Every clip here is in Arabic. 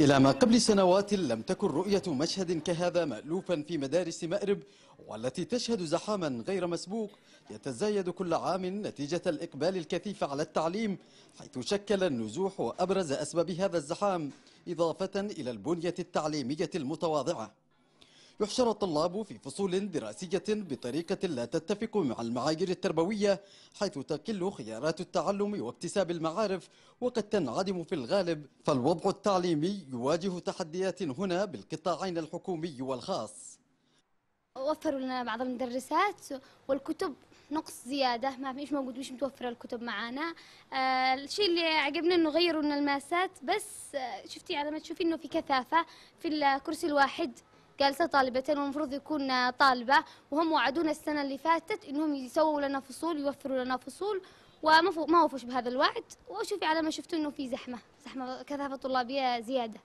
إلى ما قبل سنوات لم تكن رؤية مشهد كهذا مألوفا في مدارس مأرب والتي تشهد زحاما غير مسبوق يتزايد كل عام نتيجة الإقبال الكثيف على التعليم حيث شكل النزوح وأبرز أسباب هذا الزحام إضافة إلى البنية التعليمية المتواضعة يحشر الطلاب في فصول دراسية بطريقة لا تتفق مع المعايير التربوية حيث تقل خيارات التعلم واكتساب المعارف وقد تنعدم في الغالب فالوضع التعليمي يواجه تحديات هنا بالقطاعين الحكومي والخاص وفروا لنا بعض المدرسات والكتب نقص زيادة ما فيش موجود مش متوفرة الكتب معانا آه الشيء اللي عجبنا انه غيروا لنا الماسات بس آه شفتي على ما تشوفي انه في كثافة في الكرسي الواحد جالسه طالبتين والمفروض يكون طالبه وهم وعدونا السنه اللي فاتت انهم يسووا لنا فصول يوفروا لنا فصول وما وفوش بهذا الوعد وشوفي على ما شفتوا انه في زحمه زحمه كثافه طلابيه زياده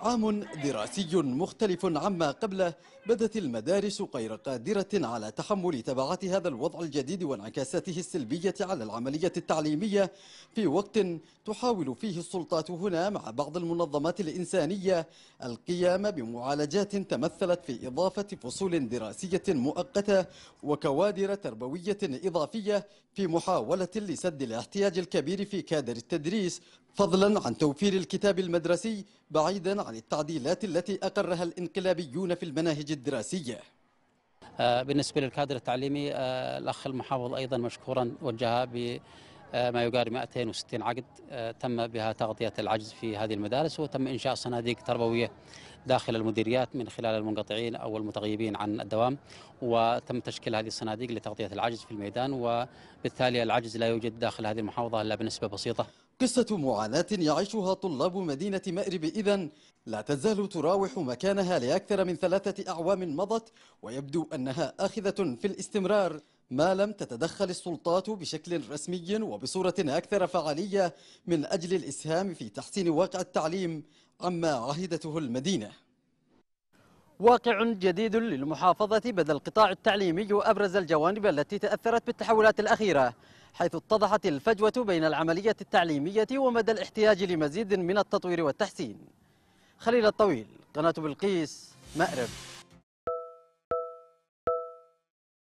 عام دراسي مختلف عما قبله بدت المدارس غير قادرة على تحمل تبعات هذا الوضع الجديد وانعكاساته السلبية على العملية التعليمية في وقت تحاول فيه السلطات هنا مع بعض المنظمات الإنسانية القيام بمعالجات تمثلت في إضافة فصول دراسية مؤقتة وكوادر تربوية إضافية في محاولة لسد الاحتياج الكبير في كادر التدريس فضلا عن توفير الكتاب المدرسي بعيدا عن التعديلات التي أقرها الانقلابيون في المناهج الدراسية آه، بالنسبة للكادر التعليمي آه، الأخ المحافظ أيضا مشكورا وجهها بما آه، يقارب 260 عقد تم بها تغطية العجز في هذه المدارس وتم إنشاء صناديق تربوية داخل المديريات من خلال المنقطعين أو المتغيبين عن الدوام وتم تشكيل هذه الصناديق لتغطية العجز في الميدان وبالتالي العجز لا يوجد داخل هذه المحافظة إلا بنسبة بسيطة قصة معاناة يعيشها طلاب مدينة مأرب إذا لا تزال تراوح مكانها لأكثر من ثلاثة أعوام مضت ويبدو أنها آخذة في الاستمرار ما لم تتدخل السلطات بشكل رسمي وبصورة أكثر فعالية من أجل الإسهام في تحسين واقع التعليم عما عهدته المدينة واقع جديد للمحافظة بدا القطاع التعليمي أبرز الجوانب التي تأثرت بالتحولات الأخيرة حيث اتضحت الفجوة بين العملية التعليمية ومدى الاحتياج لمزيد من التطوير والتحسين خليل الطويل قناة بلقيس مأرب